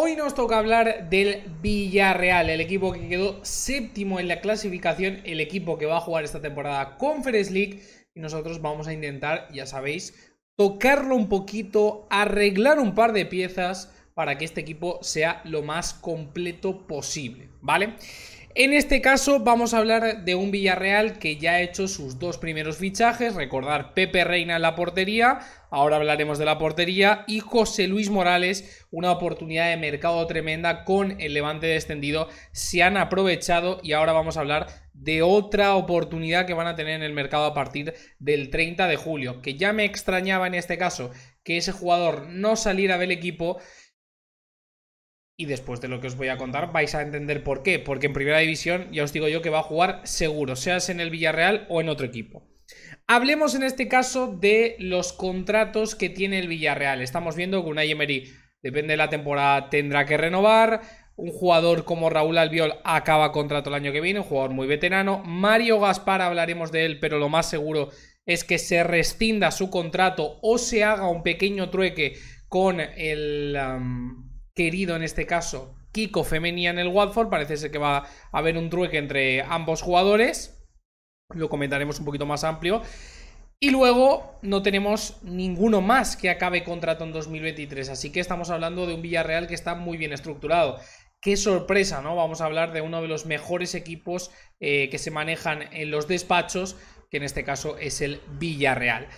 Hoy nos toca hablar del Villarreal, el equipo que quedó séptimo en la clasificación, el equipo que va a jugar esta temporada con Conference League y nosotros vamos a intentar, ya sabéis, tocarlo un poquito, arreglar un par de piezas para que este equipo sea lo más completo posible, ¿vale? En este caso vamos a hablar de un Villarreal que ya ha hecho sus dos primeros fichajes, recordar Pepe Reina en la portería, ahora hablaremos de la portería, y José Luis Morales, una oportunidad de mercado tremenda con el levante descendido, se han aprovechado y ahora vamos a hablar de otra oportunidad que van a tener en el mercado a partir del 30 de julio, que ya me extrañaba en este caso que ese jugador no saliera del equipo y después de lo que os voy a contar vais a entender por qué. Porque en primera división ya os digo yo que va a jugar seguro, seas en el Villarreal o en otro equipo. Hablemos en este caso de los contratos que tiene el Villarreal. Estamos viendo que una Emery, depende de la temporada, tendrá que renovar. Un jugador como Raúl Albiol acaba contrato el año que viene, un jugador muy veterano. Mario Gaspar hablaremos de él, pero lo más seguro es que se rescinda su contrato o se haga un pequeño trueque con el querido en este caso Kiko Femenia en el Watford. Parece ser que va a haber un trueque entre ambos jugadores. Lo comentaremos un poquito más amplio. Y luego no tenemos ninguno más que acabe contrato en 2023. Así que estamos hablando de un Villarreal que está muy bien estructurado. Qué sorpresa, ¿no? Vamos a hablar de uno de los mejores equipos eh, que se manejan en los despachos, que en este caso es el Villarreal.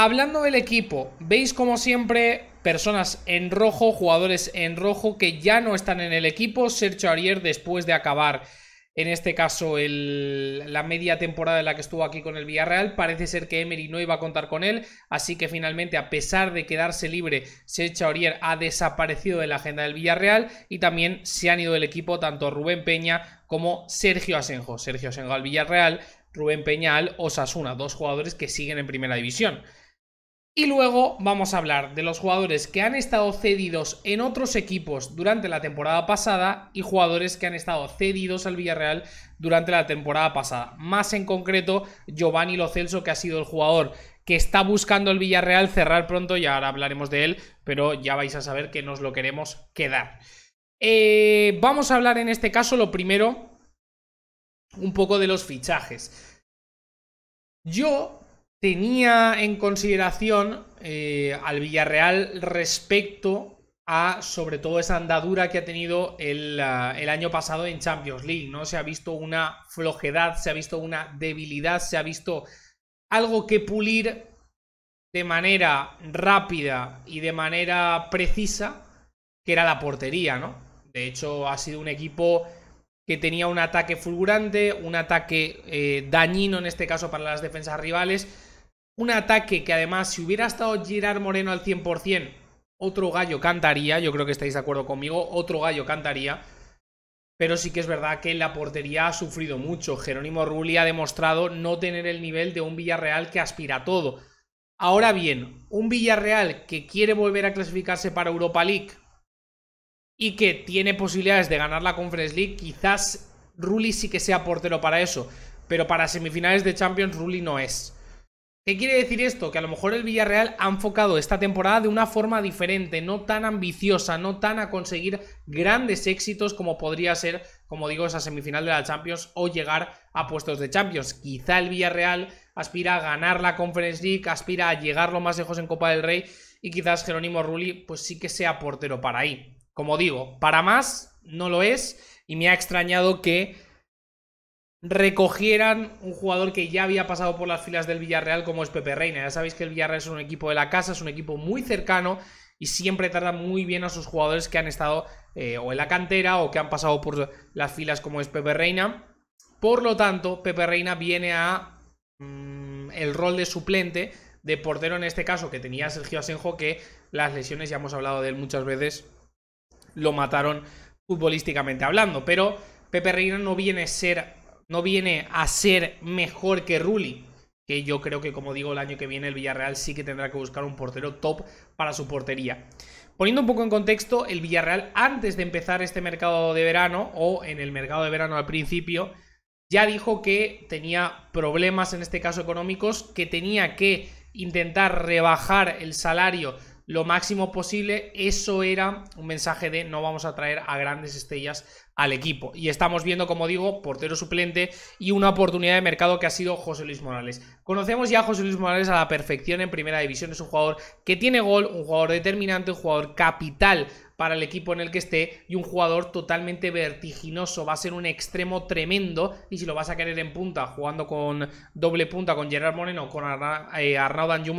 Hablando del equipo, veis como siempre personas en rojo, jugadores en rojo que ya no están en el equipo. Sergio Arier después de acabar, en este caso, la media temporada en la que estuvo aquí con el Villarreal. Parece ser que Emery no iba a contar con él, así que finalmente, a pesar de quedarse libre, Sergio Arier ha desaparecido de la agenda del Villarreal y también se han ido del equipo tanto Rubén Peña como Sergio Asenjo. Sergio Asenjo al Villarreal, Rubén Peña al Osasuna, dos jugadores que siguen en primera división. Y luego vamos a hablar de los jugadores que han estado cedidos en otros equipos durante la temporada pasada y jugadores que han estado cedidos al Villarreal durante la temporada pasada. Más en concreto, Giovanni Lo Celso, que ha sido el jugador que está buscando el Villarreal cerrar pronto, y ahora hablaremos de él, pero ya vais a saber que nos lo queremos quedar. Eh, vamos a hablar en este caso lo primero, un poco de los fichajes. Yo tenía en consideración eh, al Villarreal respecto a sobre todo esa andadura que ha tenido ah, el, año pasado en Champions League, ¿no? Se ha visto una flojedad, se ha visto una debilidad, se ha visto algo que pulir de manera rápida y de manera precisa, que era la portería, ¿no? De hecho, ha sido un equipo que tenía un ataque fulgurante, un ataque eh, dañino en este caso para las defensas rivales, un ataque que además, si hubiera estado Girard Moreno al 100%, otro gallo cantaría. Yo creo que estáis de acuerdo conmigo. Otro gallo cantaría. Pero sí que es verdad que la portería ha sufrido mucho. Jerónimo Rulli ha demostrado no tener el nivel de un Villarreal que aspira a todo. Ahora bien, un Villarreal que quiere volver a clasificarse para Europa League y que tiene posibilidades de ganar la Conference League, quizás Rulli sí que sea portero para eso, pero para semifinales de Champions Rulli no es. ¿Qué quiere decir esto? Que a lo mejor el Villarreal ha enfocado esta temporada de una forma diferente, no tan ambiciosa, no tan a conseguir grandes éxitos como podría ser, como digo, esa semifinal de la Champions o llegar a puestos de Champions. Quizá el Villarreal aspira a ganar la Conference League, aspira a llegar lo más lejos en Copa del Rey y quizás Jerónimo Rulli pues sí que sea portero para ahí. Como digo, para más no lo es y me ha extrañado que recogieran un jugador que ya había pasado por las filas del Villarreal como es Pepe Reina. Ya sabéis que el Villarreal es un equipo de la casa, es un equipo muy cercano y siempre tarda muy bien a sus jugadores que han estado eh, o en la cantera o que han pasado por las filas como es Pepe Reina. Por lo tanto, Pepe Reina viene a mm, el rol de suplente de portero en este caso que tenía Sergio Asenjo que las lesiones, ya hemos hablado de él muchas veces, lo mataron futbolísticamente hablando, pero Pepe Reina no viene a ser no viene a ser mejor que Rulli, que yo creo que, como digo, el año que viene el Villarreal sí que tendrá que buscar un portero top para su portería. Poniendo un poco en contexto, el Villarreal antes de empezar este mercado de verano, o en el mercado de verano al principio, ya dijo que tenía problemas, en este caso económicos, que tenía que intentar rebajar el salario lo máximo posible. Eso era un mensaje de no vamos a traer a grandes estrellas al equipo. Y estamos viendo, como digo, portero suplente y una oportunidad de mercado que ha sido José Luis Morales. Conocemos ya a José Luis Morales a la perfección en primera división. Es un jugador que tiene gol, un jugador determinante, un jugador capital para el equipo en el que esté y un jugador totalmente vertiginoso. Va a ser un extremo tremendo y si lo vas a querer en punta, jugando con doble punta, con Gerard Moreno, con Arna, eh,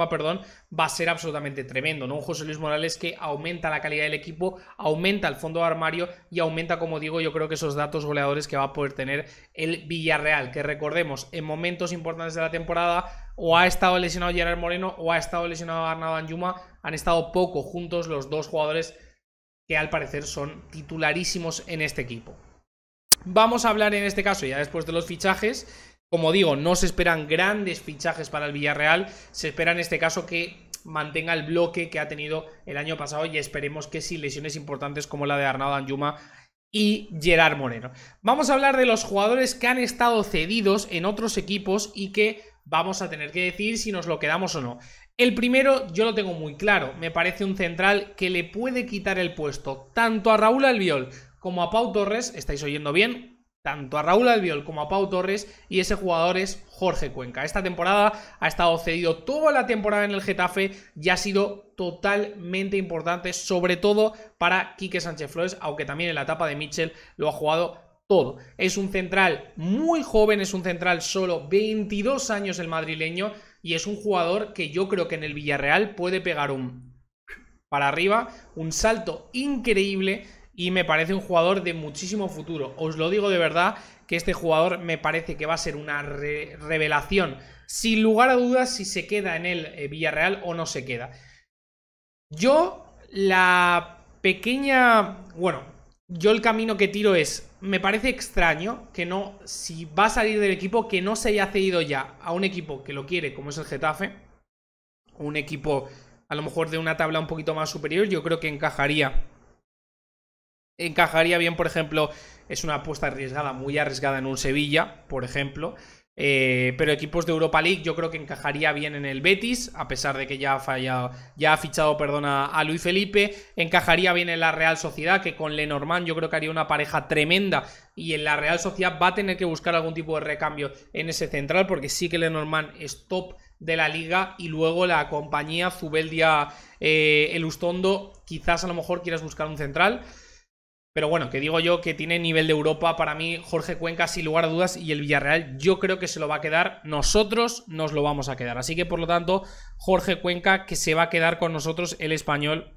perdón, va a ser absolutamente tremendo. ¿no? Un José Luis Morales que aumenta la calidad del equipo, aumenta el fondo de armario y aumenta, como digo, yo creo que esos datos goleadores que va a poder tener el Villarreal, que recordemos, en momentos importantes de la temporada o ha estado lesionado Gerard Moreno o ha estado lesionado Arnaud Anjuma, han estado poco juntos los dos jugadores que al parecer son titularísimos en este equipo. Vamos a hablar en este caso, ya después de los fichajes. Como digo, no se esperan grandes fichajes para el Villarreal. Se espera en este caso que mantenga el bloque que ha tenido el año pasado y esperemos que sin lesiones importantes como la de Arnaldo Anjuma y Gerard Moreno. Vamos a hablar de los jugadores que han estado cedidos en otros equipos y que vamos a tener que decir si nos lo quedamos o no. El primero yo lo tengo muy claro, me parece un central que le puede quitar el puesto tanto a Raúl Albiol como a Pau Torres, estáis oyendo bien, tanto a Raúl Albiol como a Pau Torres y ese jugador es Jorge Cuenca. Esta temporada ha estado cedido toda la temporada en el Getafe y ha sido totalmente importante, sobre todo para Quique Sánchez Flores, aunque también en la etapa de Mitchell lo ha jugado todo. Es un central muy joven, es un central solo 22 años el madrileño y es un jugador que yo creo que en el Villarreal puede pegar un para arriba, un salto increíble y me parece un jugador de muchísimo futuro. Os lo digo de verdad que este jugador me parece que va a ser una revelación, sin lugar a dudas si se queda en el eh, Villarreal o no se queda. Yo la pequeña, bueno, yo el camino que tiro es me parece extraño que no, si va a salir del equipo, que no se haya cedido ya a un equipo que lo quiere, como es el Getafe, un equipo a lo mejor de una tabla un poquito más superior, yo creo que encajaría. Encajaría bien, por ejemplo, es una apuesta arriesgada, muy arriesgada en un Sevilla, por ejemplo, eh, pero equipos de Europa League yo creo que encajaría bien en el Betis, a pesar de que ya ha, fallado, ya ha fichado perdona, a Luis Felipe. Encajaría bien en la Real Sociedad, que con Lenormand yo creo que haría una pareja tremenda. Y en la Real Sociedad va a tener que buscar algún tipo de recambio en ese central, porque sí que Lenormand es top de la liga. Y luego la compañía Zubeldia eh, Elustondo, quizás a lo mejor quieras buscar un central. Pero bueno, que digo yo que tiene nivel de Europa para mí Jorge Cuenca sin lugar a dudas y el Villarreal yo creo que se lo va a quedar, nosotros nos lo vamos a quedar. Así que por lo tanto, Jorge Cuenca que se va a quedar con nosotros el español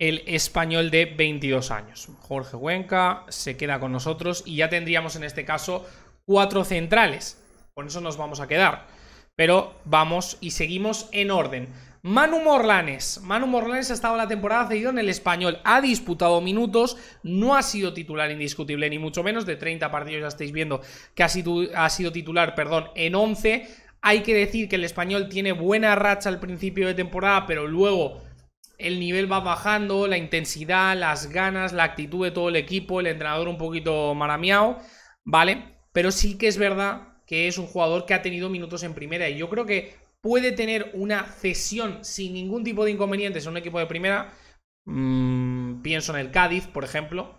el español de 22 años. Jorge Cuenca se queda con nosotros y ya tendríamos en este caso cuatro centrales. Con eso nos vamos a quedar. Pero vamos y seguimos en orden. Manu Morlanes. Manu Morlanes ha estado la temporada cedido en el español. Ha disputado minutos, no ha sido titular indiscutible, ni mucho menos. De 30 partidos ya estáis viendo que ha sido, titular, perdón, en 11. Hay que decir que el español tiene buena racha al principio de temporada, pero luego el nivel va bajando, la intensidad, las ganas, la actitud de todo el equipo, el entrenador un poquito Marameado, ¿vale? Pero sí que es verdad que es un jugador que ha tenido minutos en primera y yo creo que puede tener una cesión sin ningún tipo de inconvenientes en un equipo de primera. Mm, pienso en el Cádiz, por ejemplo,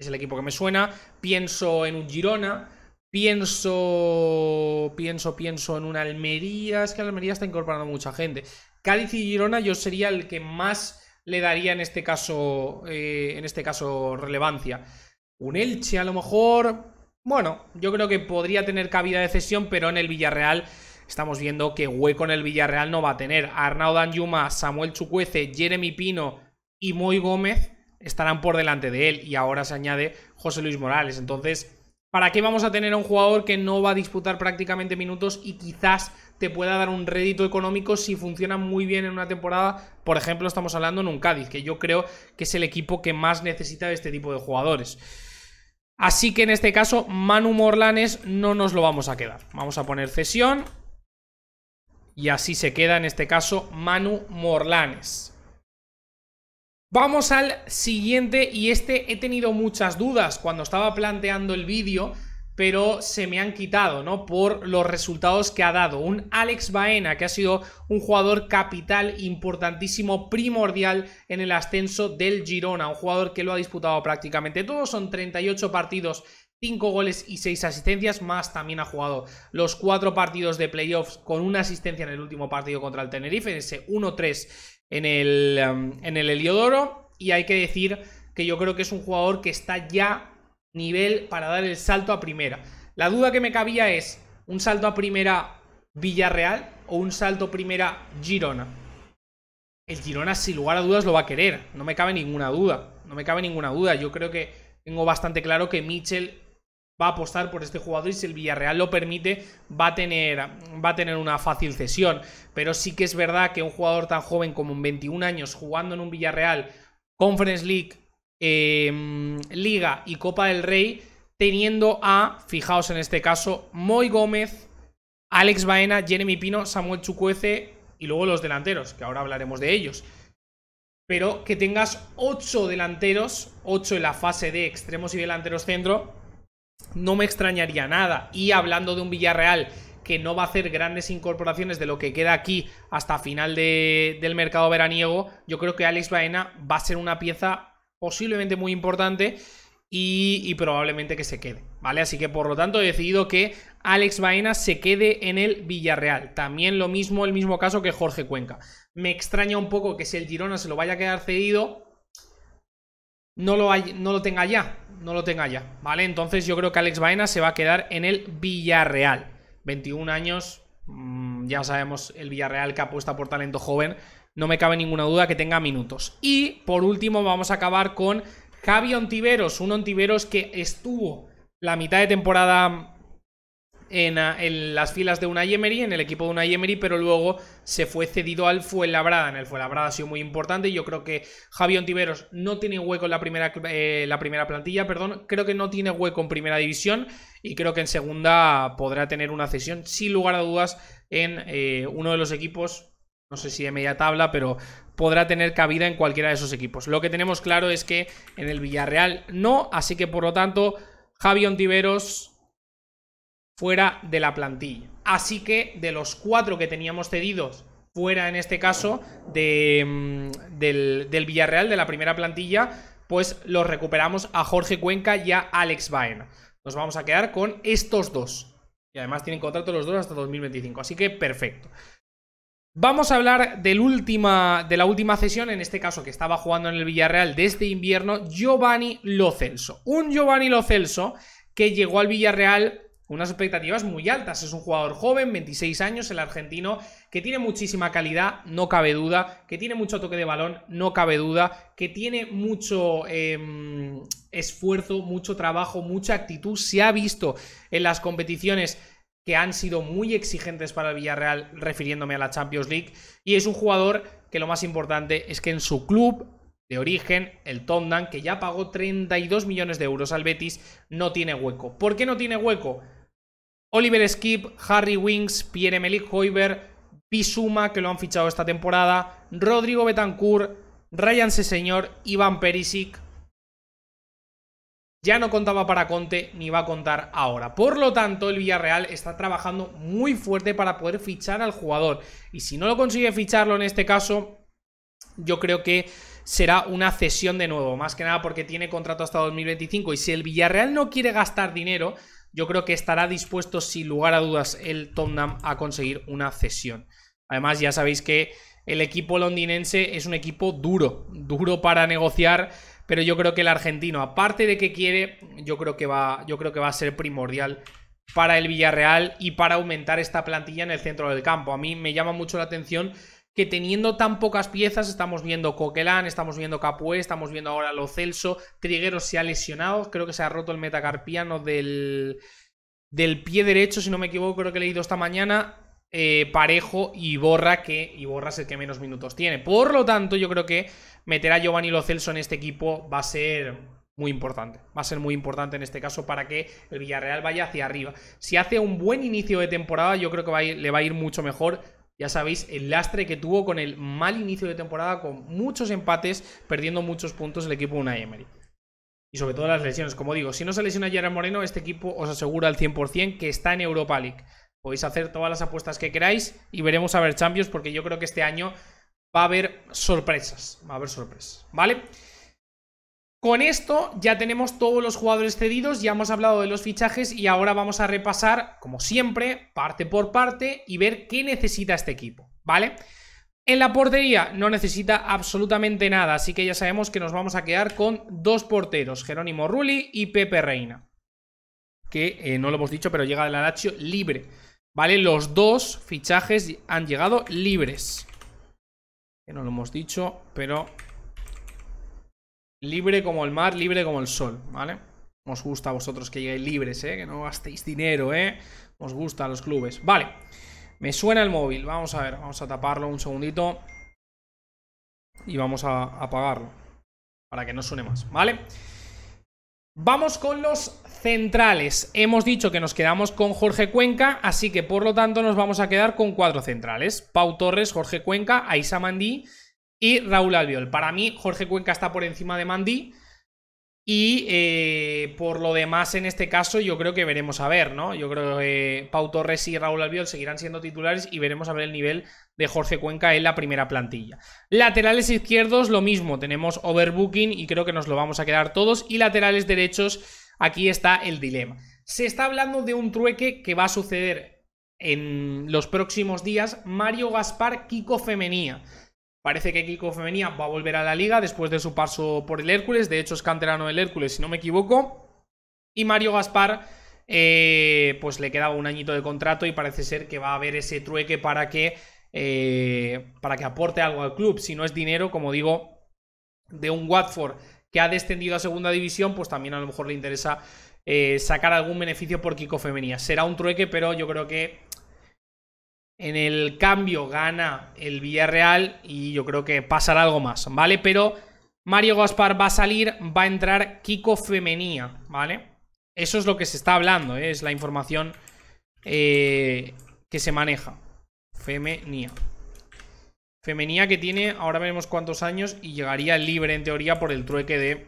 es el equipo que me suena. Pienso en un Girona. Pienso, pienso, pienso en una Almería. Es que Almería está incorporando mucha gente. Cádiz y Girona yo sería el que más le daría en este caso, eh, en este caso relevancia. Un Elche a lo mejor, bueno, yo creo que podría tener cabida de cesión, pero en el Villarreal estamos viendo que hueco en el Villarreal no va a tener. Arnaud Danjuma, Samuel Chucuece, Jeremy Pino y Moy Gómez estarán por delante de él y ahora se añade José Luis Morales. Entonces, ¿para qué vamos a tener un jugador que no va a disputar prácticamente minutos y quizás te pueda dar un rédito económico si funciona muy bien en una temporada? Por ejemplo, estamos hablando en un Cádiz, que yo creo que es el equipo que más necesita de este tipo de jugadores. Así que en este caso, Manu Morlanes no nos lo vamos a quedar. Vamos a poner cesión y así se queda en este caso Manu Morlanes. Vamos al siguiente y este he tenido muchas dudas cuando estaba planteando el vídeo, pero se me han quitado, ¿no? Por los resultados que ha dado. Un Alex Baena, que ha sido un jugador capital, importantísimo, primordial en el ascenso del Girona, un jugador que lo ha disputado prácticamente todo, son 38 partidos 5 goles y 6 asistencias, más también ha jugado los 4 partidos de playoffs con una asistencia en el último partido contra el Tenerife, En ese 1-3 um, en el, Heliodoro. Y hay que decir que yo creo que es un jugador que está ya nivel para dar el salto a primera. La duda que me cabía es, ¿un salto a primera Villarreal o un salto primera Girona? El Girona sin lugar a dudas lo va a querer, no me cabe ninguna duda, no me cabe ninguna duda. Yo creo que tengo bastante claro que Mitchell va a apostar por este jugador y si el Villarreal lo permite va a tener, va a tener una fácil cesión. Pero sí que es verdad que un jugador tan joven como un 21 años jugando en un Villarreal, Conference League, em, Liga y Copa del Rey, teniendo a, fijaos en este caso, Moy Gómez, Alex Baena, Jeremy Pino, Samuel Chucuece y luego los delanteros, que ahora hablaremos de ellos pero que tengas 8 delanteros, 8 en la fase de extremos y delanteros centro, no me extrañaría nada. Y hablando de un Villarreal que no va a hacer grandes incorporaciones de lo que queda aquí hasta final del mercado veraniego, yo creo que Alex Baena va a ser una pieza posiblemente muy importante y, y probablemente que se quede, ¿vale? Así que por lo tanto he decidido que Alex Baena se quede en el Villarreal. También lo mismo, el mismo caso que Jorge Cuenca. Me extraña un poco que si el Girona se lo vaya a quedar cedido, no lo, no lo tenga ya, no lo tenga ya, ¿vale? Entonces yo creo que Alex Baena se va a quedar en el Villarreal. 21 años, mm, ya sabemos el Villarreal que apuesta por talento joven, no me cabe ninguna duda que tenga minutos. Y por último vamos a acabar con Javi Ontiveros, un Ontiveros que estuvo la mitad de temporada en, las filas de una Yemery, en el equipo de una Emery, pero luego se fue cedido al Fuenlabrada. En el Fuenlabrada ha sido muy importante y yo creo que Javier Tiveros no tiene hueco en la primera, eh, la primera plantilla, perdón, creo que no tiene hueco en primera división y creo que en segunda podrá tener una cesión sin lugar a dudas en eh, uno de los equipos, no sé si de media tabla, pero podrá tener cabida en cualquiera de esos equipos. Lo que tenemos claro es que en el Villarreal no, así que por lo tanto Javier Tiveros fuera de la plantilla. Así que de los cuatro que teníamos cedidos fuera, en este caso, mm, del, Villarreal, de la primera plantilla, pues los recuperamos a Jorge Cuenca y a Alex Baena. Nos vamos a quedar con estos dos. Y además tienen contrato los dos hasta 2025, así que perfecto. Vamos a hablar de la última cesión, en este caso que estaba jugando en el Villarreal desde invierno, Giovanni Lo Un Giovanni Lo Celso que llegó al Villarreal unas expectativas muy altas. Es un jugador joven, 26 años, el argentino, que tiene muchísima calidad, no cabe duda, que tiene mucho toque de balón, no cabe duda, que tiene mucho em, esfuerzo, mucho trabajo, mucha actitud. Se ha visto en las competiciones que han sido muy exigentes para el Villarreal, refiriéndome a la Champions League, y es un jugador que lo más importante es que en su club de origen, el Tottenham, que ya pagó 32 millones de euros al Betis, no tiene hueco. ¿Por qué no tiene hueco? Oliver Skip, Harry Winks, Pierre-Emerick Hoiber, Bisuma, que lo han fichado esta temporada, Rodrigo Betancourt, Ryan Seseñor, Iván Perisic. Ya no contaba para Conte ni va a contar ahora. Por lo tanto, el Villarreal está trabajando muy fuerte para poder fichar al jugador. Y si no lo consigue ficharlo en este caso, yo creo que será una cesión de nuevo. Más que nada porque tiene contrato hasta 2025. Y si el Villarreal no quiere gastar dinero, yo creo que estará dispuesto sin lugar a dudas el Tottenham a conseguir una cesión. Además, ya sabéis que el equipo londinense es un equipo duro, duro para negociar, pero yo creo que el argentino, aparte de que quiere, yo creo que va, yo creo que va a ser primordial para el Villarreal y para aumentar esta plantilla en el centro del campo. A mí me llama mucho la atención que teniendo tan pocas piezas, estamos viendo Coquelán, estamos viendo Capué, estamos viendo ahora Lo Celso, Trigueros se ha lesionado, creo que se ha roto el metacarpiano del, del pie derecho, si no me equivoco, creo que he leído esta mañana. Eh, Parejo y Borra, que Borra es el que menos minutos tiene. Por lo tanto, yo creo que meter a Giovanni Lo Celso en este equipo va a ser muy importante. Va a ser muy importante en este caso para que el Villarreal vaya hacia arriba. Si hace un buen inicio de temporada, yo creo que le va a ir mucho mejor ya sabéis el lastre que tuvo con el mal inicio de temporada, con muchos empates, perdiendo muchos puntos el equipo de Unai Emery. Y sobre todo las lesiones, como digo, si no se lesiona Gerard Moreno, este equipo os asegura al 100% que está en Europa League. Podéis hacer todas las apuestas que queráis y veremos a ver Champions porque yo creo que este año va a haber sorpresas, va a haber sorpresas, ¿vale? Con esto ya tenemos todos los jugadores cedidos, ya hemos hablado de los fichajes y ahora vamos a repasar, como siempre, parte por parte y ver qué necesita este equipo, ¿vale? En la portería no necesita absolutamente nada, así que ya sabemos que nos vamos a quedar con dos porteros, Jerónimo Rulli y Pepe Reina, que eh, no lo hemos dicho, pero llega del la libre, ¿vale? Los dos fichajes han llegado libres, que no lo hemos dicho, pero Libre como el mar, libre como el sol, ¿vale? Os gusta a vosotros que lleguéis libres, ¿eh? Que no gastéis dinero, ¿eh? Os gusta a los clubes. Vale. Me suena el móvil. Vamos a ver, vamos a taparlo un segundito. Y vamos a apagarlo. Para que no suene más, ¿vale? Vamos con los centrales. Hemos dicho que nos quedamos con Jorge Cuenca, así que por lo tanto nos vamos a quedar con cuatro centrales. Pau Torres, Jorge Cuenca, Aisa Mandí y Raúl Albiol. Para mí, Jorge Cuenca está por encima de Mandí. Y eh, por lo demás, en este caso, yo creo que veremos a ver, ¿no? Yo creo que eh, Pau Torres y Raúl Albiol seguirán siendo titulares y veremos a ver el nivel de Jorge Cuenca en la primera plantilla. Laterales izquierdos, lo mismo. Tenemos overbooking y creo que nos lo vamos a quedar todos. Y laterales derechos, aquí está el dilema. Se está hablando de un trueque que va a suceder en los próximos días. Mario Gaspar, Kiko Femenía. Parece que Kiko Femenía va a volver a la liga después de su paso por el Hércules. De hecho, es canterano del Hércules, si no me equivoco. Y Mario Gaspar, eh, pues le quedaba un añito de contrato y parece ser que va a haber ese trueque para que, eh, para que aporte algo al club. Si no es dinero, como digo, de un Watford que ha descendido a segunda división, pues también a lo mejor le interesa eh, sacar algún beneficio por Kiko Femenía. Será un trueque, pero yo creo que en el cambio gana el Villarreal y yo creo que pasará algo más, ¿vale? Pero Mario Gaspar va a salir, va a entrar Kiko Femenía, ¿vale? Eso es lo que se está hablando, ¿eh? es la información eh, que se maneja. Femenía. Femenía que tiene, ahora veremos cuántos años y llegaría libre en teoría por el trueque de...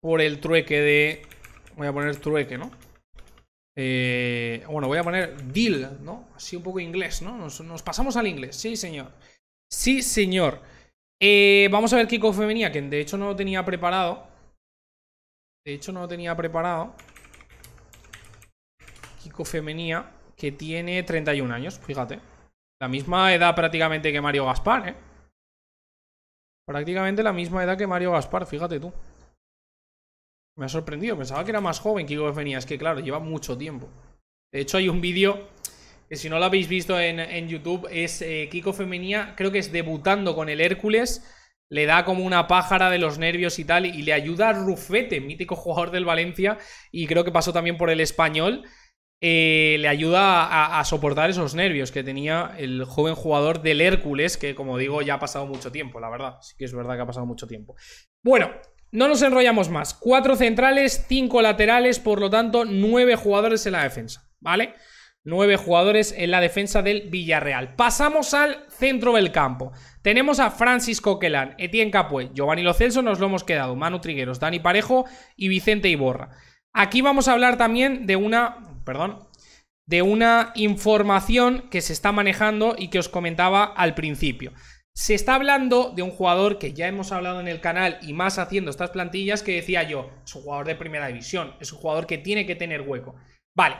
Por el trueque de... Voy a poner trueque, ¿no? Eh, bueno, voy a poner deal, ¿no? Así un poco inglés, ¿no? Nos, pasamos al inglés, sí, señor. Sí, señor. Eh, vamos a ver Kiko Femenía, que de hecho no lo tenía preparado. De hecho no lo tenía preparado. Kiko Femenía, que tiene 31 años, fíjate. La misma edad prácticamente que Mario Gaspar, ¿eh? Prácticamente la misma edad que Mario Gaspar, fíjate tú. Me ha sorprendido, pensaba que era más joven Kiko Femenía. es que claro, lleva mucho tiempo. De hecho, hay un vídeo que si no lo habéis visto en, YouTube, es eh, Kiko Femenía, creo que es debutando con el Hércules, le da como una pájara de los nervios y tal, y le ayuda a Rufete, mítico jugador del Valencia, y creo que pasó también por el español, eh, le ayuda a, a, soportar esos nervios que tenía el joven jugador del Hércules, que como digo ya ha pasado mucho tiempo, la verdad, sí que es verdad que ha pasado mucho tiempo. Bueno, no nos enrollamos más. Cuatro centrales, cinco laterales, por lo tanto, nueve jugadores en la defensa, ¿vale? Nueve jugadores en la defensa del Villarreal. Pasamos al centro del campo. Tenemos a Francisco Coquelán, Etienne Capué, Giovanni Lo Celso, nos lo hemos quedado, Manu Trigueros, Dani Parejo y Vicente Iborra. Aquí vamos a hablar también de una, perdón, de una información que se está manejando y que os comentaba al principio. Se está hablando de un jugador que ya hemos hablado en el canal y más haciendo estas plantillas que decía yo, es un jugador de primera división, es un jugador que tiene que tener hueco. Vale.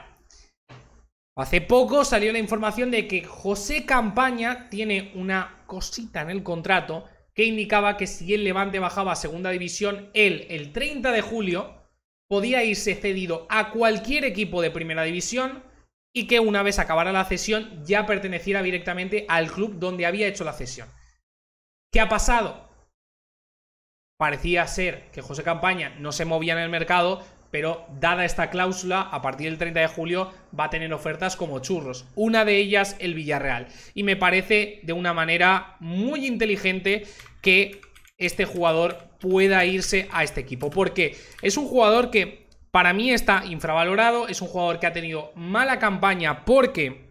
Hace poco salió la información de que José Campaña tiene una cosita en el contrato que indicaba que si el Levante bajaba a segunda división, él el 30 de julio podía irse cedido a cualquier equipo de primera división y que una vez acabara la cesión ya perteneciera directamente al club donde había hecho la cesión. ¿Qué ha pasado? Parecía ser que José Campaña no se movía en el mercado, pero dada esta cláusula, a partir del 30 de julio va a tener ofertas como churros. Una de ellas, el Villarreal. Y me parece de una manera muy inteligente que este jugador pueda irse a este equipo. Porque es un jugador que para mí está infravalorado, es un jugador que ha tenido mala campaña porque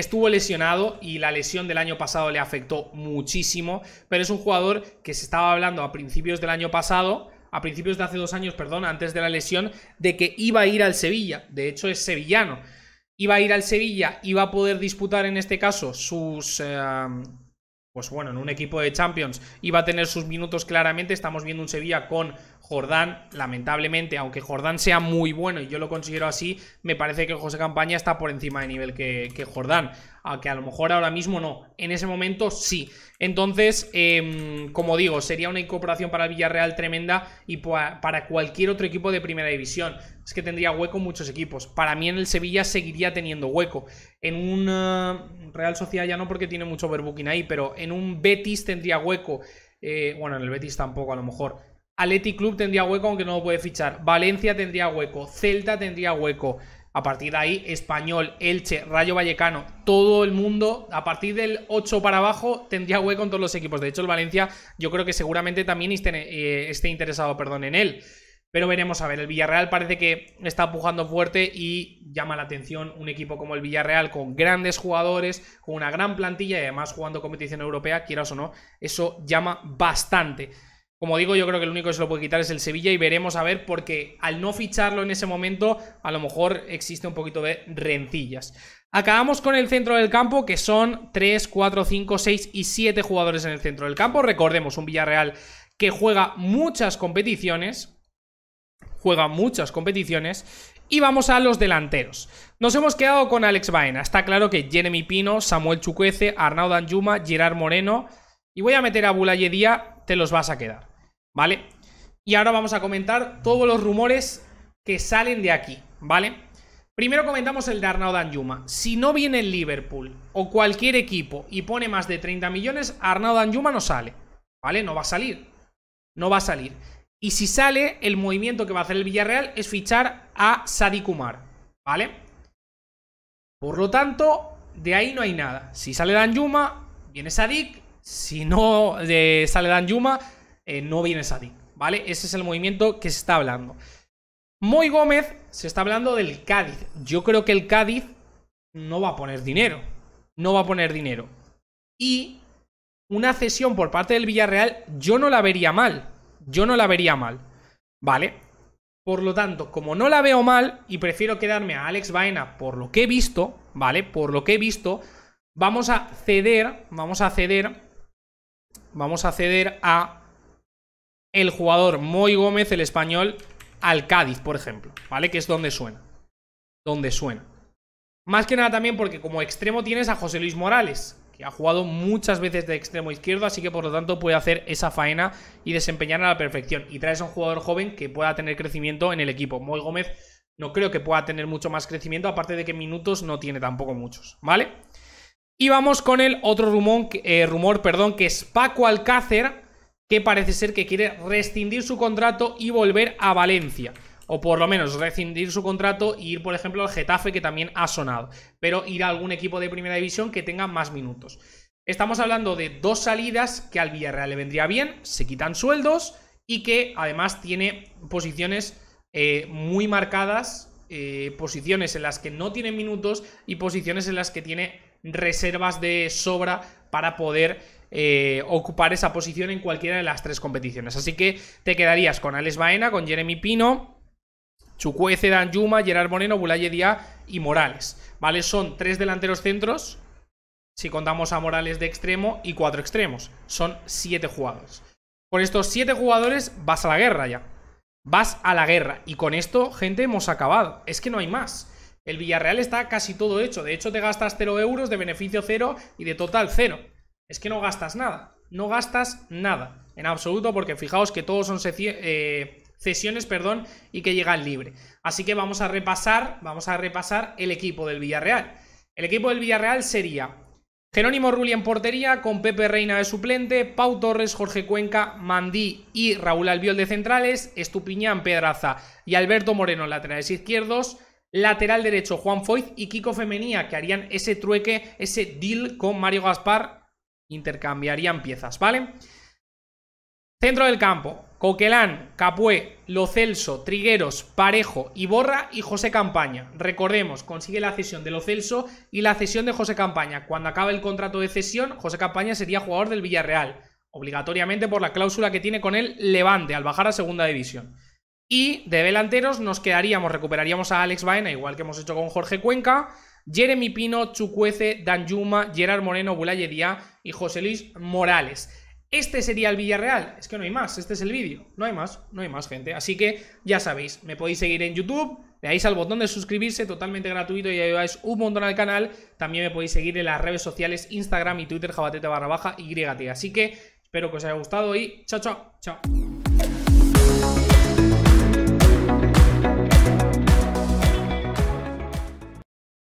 estuvo lesionado y la lesión del año pasado le afectó muchísimo, pero es un jugador que se estaba hablando a principios del año pasado, a principios de hace dos años, perdón, antes de la lesión, de que iba a ir al Sevilla, de hecho es sevillano, iba a ir al Sevilla, iba a poder disputar en este caso sus... Eh, pues bueno, en un equipo de Champions iba a tener sus minutos claramente. Estamos viendo un Sevilla con Jordán, lamentablemente, aunque Jordán sea muy bueno y yo lo considero así, me parece que José Campaña está por encima de nivel que, Jordán. Aunque a lo mejor ahora mismo no, en ese momento sí. Entonces, em, como digo, sería una incorporación para el Villarreal tremenda y para cualquier otro equipo de primera división. Es que tendría hueco muchos equipos. Para mí en el Sevilla seguiría teniendo hueco. En un eh, Real Sociedad ya no porque tiene mucho overbooking ahí, pero en un Betis tendría hueco. Eh, bueno, en el Betis tampoco, a lo mejor. Aleti Club tendría hueco, aunque no lo puede fichar. Valencia tendría hueco. Celta tendría hueco. A partir de ahí, Español, Elche, Rayo Vallecano, todo el mundo, a partir del 8 para abajo, tendría hueco en todos los equipos. De hecho, el Valencia, yo creo que seguramente también eh, esté, interesado perdón, en él. Pero veremos, a ver, el Villarreal parece que está pujando fuerte y llama la atención un equipo como el Villarreal con grandes jugadores, con una gran plantilla y además jugando competición europea, quieras o no, eso llama bastante. Como digo, yo creo que el único que se lo puede quitar es el Sevilla y veremos a ver porque al no ficharlo en ese momento a lo mejor existe un poquito de rencillas. Acabamos con el centro del campo que son 3, 4, 5, 6 y 7 jugadores en el centro del campo. Recordemos un Villarreal que juega muchas competiciones, juega muchas competiciones y vamos a los delanteros. Nos hemos quedado con Alex Baena. Está claro que Jeremy Pino, Samuel Chucuece, Arnaud Anjuma, Gerard Moreno y voy a meter a Bulaye te los vas a quedar. ¿vale? Y ahora vamos a comentar todos los rumores que salen de aquí, ¿vale? Primero comentamos el de Arnaud Danjuma. Si no viene el Liverpool o cualquier equipo y pone más de 30 millones, Arnaud Danjuma no sale, ¿vale? No va a salir. No va a salir. Y si sale, el movimiento que va a hacer el Villarreal es fichar a Sadik Umar ¿vale? Por lo tanto, de ahí no hay nada. Si sale Danjuma, viene Sadik. Si no sale eh, sale Danjuma, eh, no vienes a ti, ¿vale? Ese es el movimiento que se está hablando. Moy Gómez se está hablando del Cádiz. Yo creo que el Cádiz no va a poner dinero. No va a poner dinero. Y una cesión por parte del Villarreal, yo no la vería mal. Yo no la vería mal. ¿Vale? Por lo tanto, como no la veo mal y prefiero quedarme a Alex Baena por lo que he visto, ¿vale? Por lo que he visto, vamos a ceder, vamos a ceder, vamos a ceder a el jugador Moy Gómez, el español, al Cádiz, por ejemplo, ¿vale? Que es donde suena. Donde suena. Más que nada también porque como extremo tienes a José Luis Morales, que ha jugado muchas veces de extremo izquierdo, así que por lo tanto puede hacer esa faena y desempeñar a la perfección. Y traes a un jugador joven que pueda tener crecimiento en el equipo. Moy Gómez no creo que pueda tener mucho más crecimiento, aparte de que minutos no tiene tampoco muchos, ¿vale? Y vamos con el otro rumor, eh, rumor perdón, que es Paco Alcácer que parece ser que quiere rescindir su contrato y volver a Valencia. O por lo menos rescindir su contrato e ir, por ejemplo, al Getafe, que también ha sonado. Pero ir a algún equipo de primera división que tenga más minutos. Estamos hablando de dos salidas que al Villarreal le vendría bien, se quitan sueldos y que además tiene posiciones eh, muy marcadas, eh, posiciones en las que no tiene minutos y posiciones en las que tiene reservas de sobra para poder eh, ocupar esa posición en cualquiera de las tres competiciones. Así que te quedarías con Alex Baena, con Jeremy Pino, chucuece Dan Yuma, Gerard Moreno, Bulaye Díaz y Morales. ¿Vale? Son tres delanteros centros, si contamos a Morales de extremo, y cuatro extremos. Son siete jugadores. Con estos siete jugadores vas a la guerra ya. Vas a la guerra. Y con esto, gente, hemos acabado. Es que no hay más. El Villarreal está casi todo hecho. De hecho, te gastas cero euros de beneficio cero y de total cero es que no gastas nada. No gastas nada, en absoluto, porque fijaos que todos son cesiones, eh, perdón, y que llegan libre. Así que vamos a repasar, vamos a repasar el equipo del Villarreal. El equipo del Villarreal sería Jerónimo Rulli en portería, con Pepe Reina de suplente, Pau Torres, Jorge Cuenca, Mandí y Raúl Albiol de centrales, Estupiñán, Pedraza y Alberto Moreno laterales izquierdos, lateral derecho Juan Foyt y Kiko Femenía, que harían ese trueque, ese deal con Mario Gaspar intercambiarían piezas, ¿vale? Centro del campo, Coquelán, Capué, Lo Celso, Trigueros, Parejo, Iborra y José Campaña. Recordemos, consigue la cesión de Locelso y la cesión de José Campaña. Cuando acabe el contrato de cesión, José Campaña sería jugador del Villarreal, obligatoriamente por la cláusula que tiene con él Levante al bajar a segunda división. Y de delanteros nos quedaríamos, recuperaríamos a Alex Baena, igual que hemos hecho con Jorge Cuenca, Jeremy Pino, Chucuece, Dan Yuma, Gerard Moreno, Bulaye y José Luis Morales. Este sería el Villarreal. Es que no hay más. Este es el vídeo. No hay más. No hay más, gente. Así que ya sabéis. Me podéis seguir en YouTube. Le dais al botón de suscribirse totalmente gratuito y ayudáis un montón al canal. También me podéis seguir en las redes sociales Instagram y Twitter, jabatete barra baja y Así que espero que os haya gustado y chao, chao, chao.